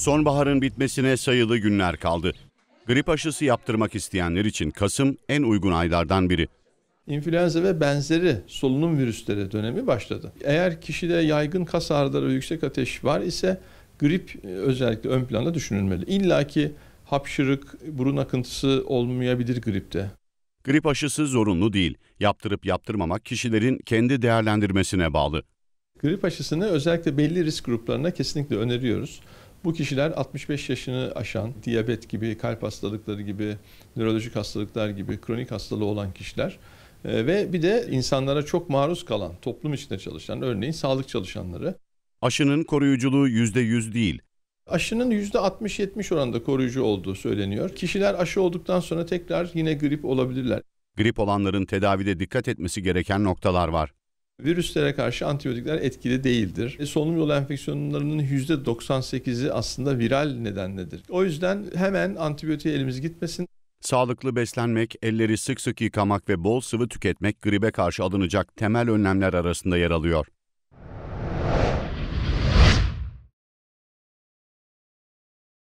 Sonbaharın bitmesine sayılı günler kaldı. Grip aşısı yaptırmak isteyenler için Kasım en uygun aylardan biri. İnfluenza ve benzeri solunum virüsleri dönemi başladı. Eğer kişide yaygın kas ağrıları ve yüksek ateş var ise grip e, özellikle ön planda düşünülmeli. İlla ki hapşırık, burun akıntısı olmayabilir gripte. Grip aşısı zorunlu değil. Yaptırıp yaptırmamak kişilerin kendi değerlendirmesine bağlı. Grip aşısını özellikle belli risk gruplarına kesinlikle öneriyoruz. Bu kişiler 65 yaşını aşan, diyabet gibi, kalp hastalıkları gibi, nörolojik hastalıklar gibi, kronik hastalığı olan kişiler e, ve bir de insanlara çok maruz kalan, toplum içinde çalışan, örneğin sağlık çalışanları. Aşının koruyuculuğu %100 değil. Aşının %60-70 oranında koruyucu olduğu söyleniyor. Kişiler aşı olduktan sonra tekrar yine grip olabilirler. Grip olanların tedavide dikkat etmesi gereken noktalar var. Virüslere karşı antibiyotikler etkili değildir. E, solunum yolu enfeksiyonlarının %98'i aslında viral nedenledir. O yüzden hemen antibiyotiğe elimiz gitmesin. Sağlıklı beslenmek, elleri sık sık yıkamak ve bol sıvı tüketmek gribe karşı alınacak temel önlemler arasında yer alıyor.